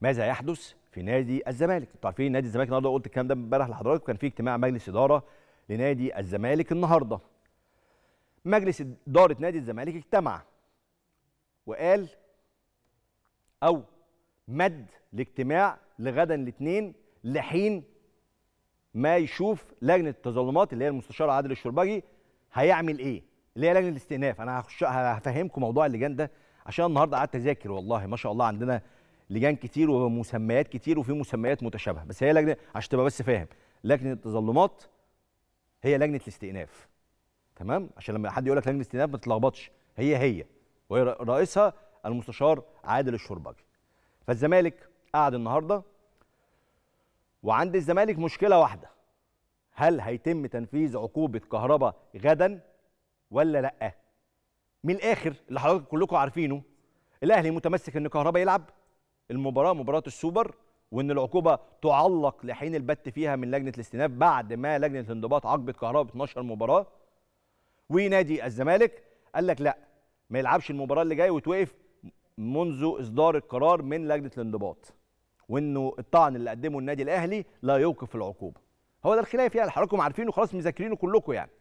ماذا يحدث في نادي الزمالك انتوا عارفين نادي الزمالك النهارده قلت الكلام ده امبارح لحضراتكم كان في اجتماع مجلس اداره لنادي الزمالك النهارده مجلس اداره نادي الزمالك اجتمع وقال او مد الاجتماع لغدا الاثنين لحين ما يشوف لجنه التظلمات اللي هي المستشار عادل الشربجي هيعمل ايه اللي هي لجنه الاستئناف انا هفهمكم موضوع اللجان ده عشان النهارده قعدت اذاكر والله ما شاء الله عندنا لجان كتير ومسميات كتير وفي مسميات متشابهه بس هي لجنه عشان تبقى بس فاهم لجنه التظلمات هي لجنه الاستئناف تمام عشان لما حد يقول لك لجنه الاستئناف ما تتلخبطش هي هي وهي رئيسها المستشار عادل الشربجي فالزمالك قعد النهارده وعند الزمالك مشكله واحده هل هيتم تنفيذ عقوبه كهرباء غدا ولا لا من الاخر اللي حضراتكم كلكم عارفينه الاهلي متمسك ان كهربا يلعب المباراه مباراه السوبر وان العقوبه تعلق لحين البت فيها من لجنه الاستئناف بعد ما لجنه الانضباط عاقبت كهرباء 12 مباراه ونادي الزمالك قال لك لا ما يلعبش المباراه اللي جايه وتوقف منذ اصدار القرار من لجنه الانضباط وانه الطعن اللي قدمه النادي الاهلي لا يوقف العقوبه هو ده الخلاف يعني حضراتكم عارفينه خلاص مذاكرينه كلكم يعني